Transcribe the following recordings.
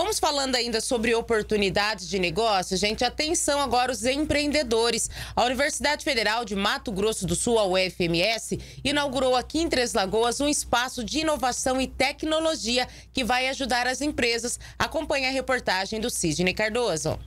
Vamos falando ainda sobre oportunidades de negócio, gente. Atenção agora os empreendedores. A Universidade Federal de Mato Grosso do Sul, a UFMS, inaugurou aqui em Três Lagoas um espaço de inovação e tecnologia que vai ajudar as empresas. Acompanhe a reportagem do Sidney Cardoso.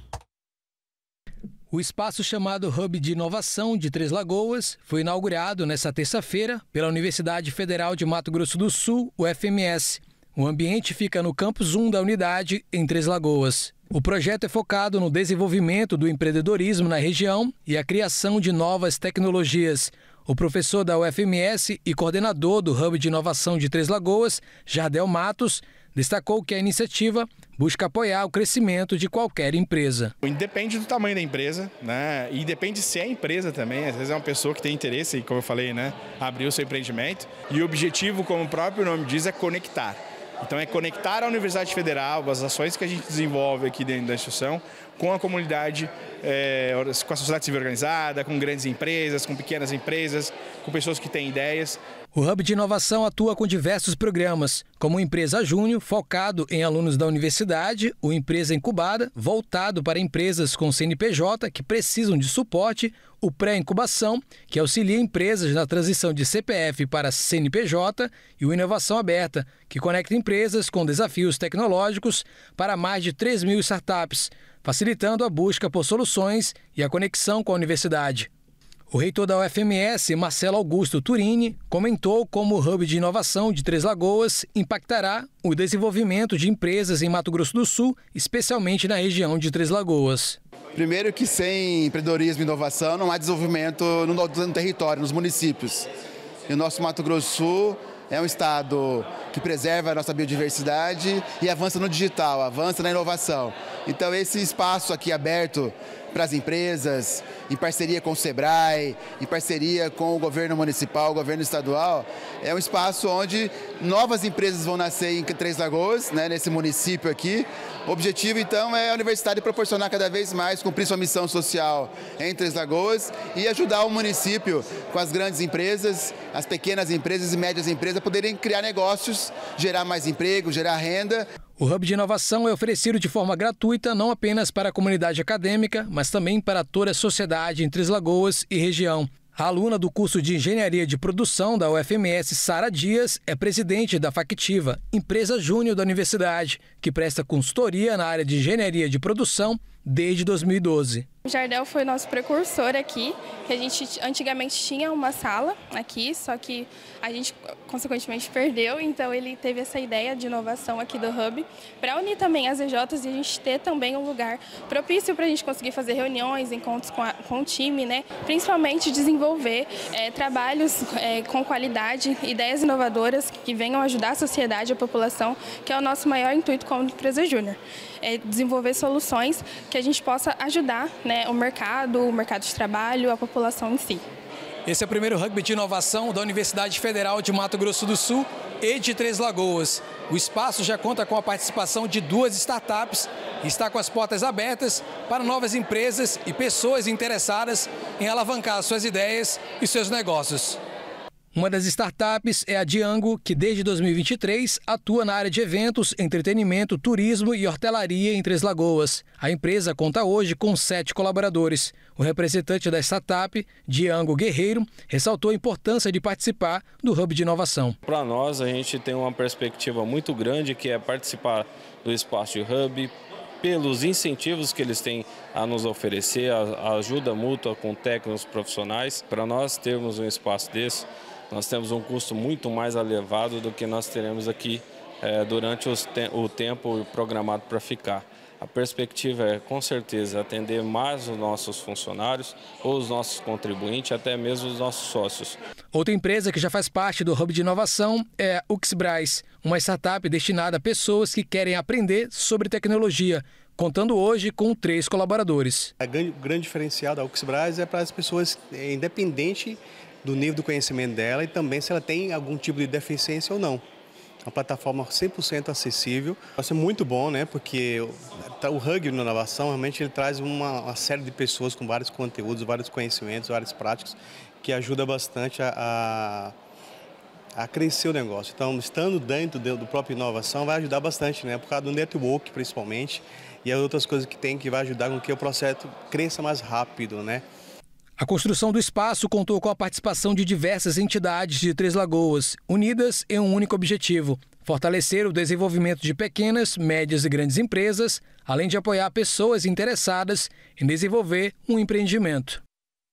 O espaço chamado Hub de Inovação de Três Lagoas foi inaugurado nesta terça-feira pela Universidade Federal de Mato Grosso do Sul, UFMS. O ambiente fica no campus 1 da unidade, em Três Lagoas. O projeto é focado no desenvolvimento do empreendedorismo na região e a criação de novas tecnologias. O professor da UFMS e coordenador do Hub de Inovação de Três Lagoas, Jardel Matos, destacou que a iniciativa busca apoiar o crescimento de qualquer empresa. Independe do tamanho da empresa, né? E depende se é empresa também. Às vezes é uma pessoa que tem interesse, como eu falei, né? Abrir o seu empreendimento. E o objetivo, como o próprio nome diz, é conectar. Então é conectar a Universidade Federal, as ações que a gente desenvolve aqui dentro da instituição, com a comunidade, é, com a sociedade civil organizada, com grandes empresas, com pequenas empresas, com pessoas que têm ideias o Hub de Inovação atua com diversos programas, como o Empresa Júnior, focado em alunos da universidade, o Empresa Incubada, voltado para empresas com CNPJ que precisam de suporte, o Pré-Incubação, que auxilia empresas na transição de CPF para CNPJ, e o Inovação Aberta, que conecta empresas com desafios tecnológicos para mais de 3 mil startups, facilitando a busca por soluções e a conexão com a universidade. O reitor da UFMS, Marcelo Augusto Turini, comentou como o hub de inovação de Três Lagoas impactará o desenvolvimento de empresas em Mato Grosso do Sul, especialmente na região de Três Lagoas. Primeiro que sem empreendedorismo e inovação não há desenvolvimento no, no território, nos municípios. E o nosso Mato Grosso do Sul é um estado que preserva a nossa biodiversidade e avança no digital, avança na inovação. Então esse espaço aqui aberto para as empresas, em parceria com o SEBRAE, em parceria com o governo municipal, o governo estadual, é um espaço onde novas empresas vão nascer em Três Lagoas, né, nesse município aqui. O objetivo, então, é a universidade proporcionar cada vez mais, cumprir sua missão social em Três Lagoas e ajudar o município com as grandes empresas, as pequenas empresas e médias empresas a poderem criar negócios, gerar mais emprego, gerar renda. O Hub de Inovação é oferecido de forma gratuita não apenas para a comunidade acadêmica, mas também para toda a sociedade em Três Lagoas e região. A aluna do curso de Engenharia de Produção da UFMS, Sara Dias, é presidente da Factiva, empresa júnior da universidade, que presta consultoria na área de engenharia de produção desde 2012. O Jardel foi nosso precursor aqui, que a gente antigamente tinha uma sala aqui, só que a gente consequentemente perdeu, então ele teve essa ideia de inovação aqui do Hub para unir também as EJs e a gente ter também um lugar propício para a gente conseguir fazer reuniões, encontros com, a, com o time, né? principalmente desenvolver é, trabalhos é, com qualidade, ideias inovadoras que venham ajudar a sociedade, a população, que é o nosso maior intuito como empresa júnior é desenvolver soluções que a gente possa ajudar né, o mercado, o mercado de trabalho, a população em si. Esse é o primeiro rugby de inovação da Universidade Federal de Mato Grosso do Sul e de Três Lagoas. O espaço já conta com a participação de duas startups e está com as portas abertas para novas empresas e pessoas interessadas em alavancar suas ideias e seus negócios. Uma das startups é a Diango, que desde 2023 atua na área de eventos, entretenimento, turismo e hortelaria em Três Lagoas. A empresa conta hoje com sete colaboradores. O representante da startup, Diango Guerreiro, ressaltou a importância de participar do Hub de Inovação. Para nós, a gente tem uma perspectiva muito grande que é participar do espaço de Hub, pelos incentivos que eles têm a nos oferecer, a ajuda mútua com técnicos profissionais, para nós termos um espaço desse nós temos um custo muito mais elevado do que nós teremos aqui é, durante te o tempo programado para ficar. A perspectiva é, com certeza, atender mais os nossos funcionários ou os nossos contribuintes, até mesmo os nossos sócios. Outra empresa que já faz parte do Hub de Inovação é a Uxbras, uma startup destinada a pessoas que querem aprender sobre tecnologia, contando hoje com três colaboradores. A grande, grande diferencial da Uxbras é para as pessoas, é, independente do nível do conhecimento dela e também se ela tem algum tipo de deficiência ou não. É uma plataforma 100% acessível. Vai ser muito bom, né? Porque tá, o Hug no Inovação realmente ele traz uma, uma, série de pessoas com vários conteúdos, vários conhecimentos, várias práticas que ajuda bastante a, a, a crescer o negócio. Então, estando dentro do, do próprio Inovação vai ajudar bastante, né? Por causa do network, principalmente, e as outras coisas que tem que vai ajudar com que o processo cresça mais rápido, né? A construção do espaço contou com a participação de diversas entidades de Três Lagoas, unidas em um único objetivo: fortalecer o desenvolvimento de pequenas, médias e grandes empresas, além de apoiar pessoas interessadas em desenvolver um empreendimento.